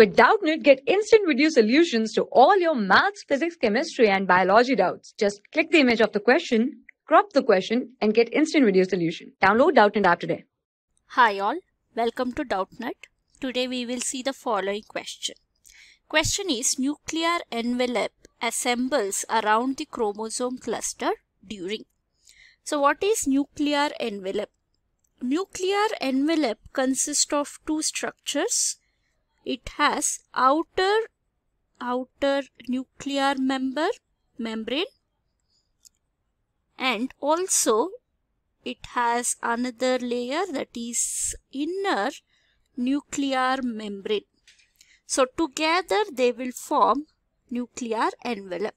With Doubtnit, get instant video solutions to all your maths, physics, chemistry, and biology doubts. Just click the image of the question, crop the question, and get instant video solution. Download Doubtnit app today. Hi all, welcome to Doubtnit. Today we will see the following question. Question is nuclear envelope assembles around the chromosome cluster during. So what is nuclear envelope? Nuclear envelope consists of two structures it has outer outer nuclear member membrane and also it has another layer that is inner nuclear membrane. So together they will form nuclear envelope.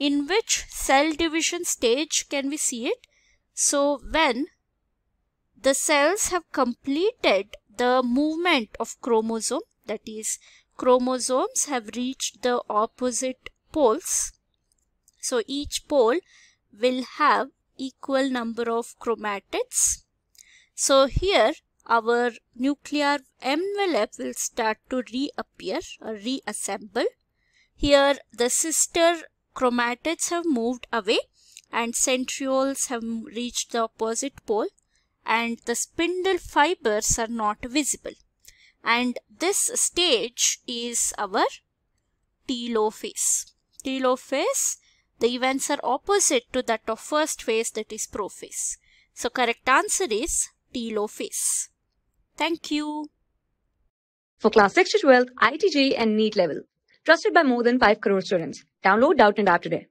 In which cell division stage can we see it? So when the cells have completed the movement of chromosome that is chromosomes have reached the opposite poles. So each pole will have equal number of chromatids. So here our nuclear envelope will start to reappear or reassemble. Here the sister chromatids have moved away and centrioles have reached the opposite pole and the spindle fibers are not visible and this stage is our telophase. Telophase, the events are opposite to that of first phase that is prophase. So correct answer is telophase. Thank you. For class 6 to 12, ITG and NEET level. Trusted by more than 5 crore students. Download Doubt and App today.